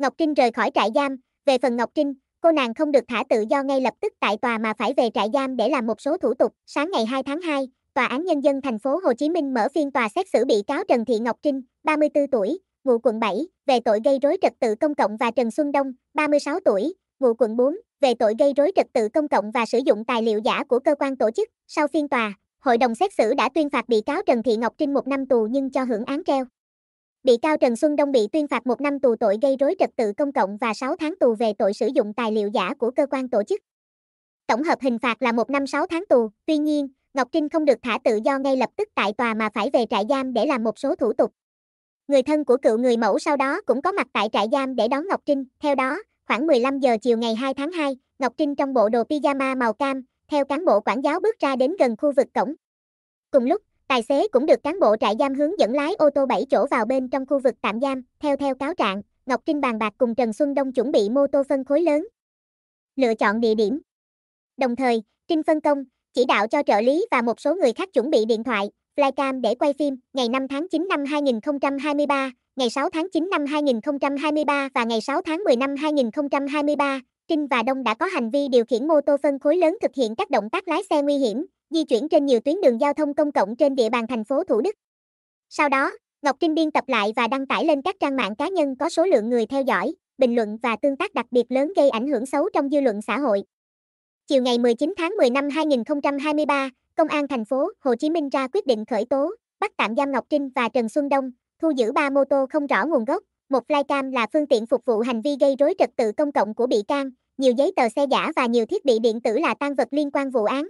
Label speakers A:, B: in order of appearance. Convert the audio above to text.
A: Ngọc Trinh rời khỏi trại giam, về phần Ngọc Trinh, cô nàng không được thả tự do ngay lập tức tại tòa mà phải về trại giam để làm một số thủ tục. Sáng ngày 2 tháng 2, Tòa án Nhân dân thành phố Hồ Chí Minh mở phiên tòa xét xử bị cáo Trần Thị Ngọc Trinh, 34 tuổi, ngụ quận 7, về tội gây rối trật tự công cộng và Trần Xuân Đông, 36 tuổi, ngụ quận 4, về tội gây rối trật tự công cộng và sử dụng tài liệu giả của cơ quan tổ chức. Sau phiên tòa, hội đồng xét xử đã tuyên phạt bị cáo Trần Thị Ngọc Trinh một năm tù nhưng cho hưởng án treo. Bị cáo Trần Xuân Đông bị tuyên phạt một năm tù tội gây rối trật tự công cộng và 6 tháng tù về tội sử dụng tài liệu giả của cơ quan tổ chức. Tổng hợp hình phạt là một năm 6 tháng tù, tuy nhiên, Ngọc Trinh không được thả tự do ngay lập tức tại tòa mà phải về trại giam để làm một số thủ tục. Người thân của cựu người mẫu sau đó cũng có mặt tại trại giam để đón Ngọc Trinh. Theo đó, khoảng 15 giờ chiều ngày 2 tháng 2, Ngọc Trinh trong bộ đồ pyjama màu cam, theo cán bộ quản giáo bước ra đến gần khu vực cổng. Cùng lúc, Tài xế cũng được cán bộ trại giam hướng dẫn lái ô tô 7 chỗ vào bên trong khu vực tạm giam, theo theo cáo trạng, Ngọc Trinh bàn bạc cùng Trần Xuân Đông chuẩn bị mô tô phân khối lớn. Lựa chọn địa điểm. Đồng thời, Trinh phân công, chỉ đạo cho trợ lý và một số người khác chuẩn bị điện thoại, flycam để quay phim ngày 5 tháng 9 năm 2023, ngày 6 tháng 9 năm 2023 và ngày 6 tháng 10 năm 2023. Trinh và Đông đã có hành vi điều khiển mô tô phân khối lớn thực hiện các động tác lái xe nguy hiểm, di chuyển trên nhiều tuyến đường giao thông công cộng trên địa bàn thành phố Thủ Đức. Sau đó, Ngọc Trinh biên tập lại và đăng tải lên các trang mạng cá nhân có số lượng người theo dõi, bình luận và tương tác đặc biệt lớn gây ảnh hưởng xấu trong dư luận xã hội. Chiều ngày 19 tháng 10 năm 2023, Công an thành phố Hồ Chí Minh ra quyết định khởi tố, bắt tạm giam Ngọc Trinh và Trần Xuân Đông, thu giữ 3 mô tô không rõ nguồn gốc, một flycam là phương tiện phục vụ hành vi gây rối trật tự công cộng của bị can, nhiều giấy tờ xe giả và nhiều thiết bị điện tử là tang vật liên quan vụ án.